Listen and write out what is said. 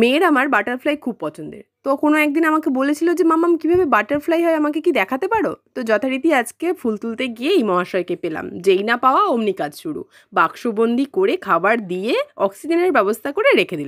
মেয়ের আমার বাটারফ্লাই খুব পছন্দের তো কোনো একদিন আমাকে বলেছিল যে মামাম কীভাবে বাটারফ্লাই হয় আমাকে কি দেখাতে পারো তো যথারীতি আজকে ফুল তুলতে গিয়ে এই মহাশয়কে পেলাম যেই না পাওয়া অমনি কাজ শুরু বাক্সবন্দি করে খাবার দিয়ে অক্সিজেনের ব্যবস্থা করে রেখে দিলাম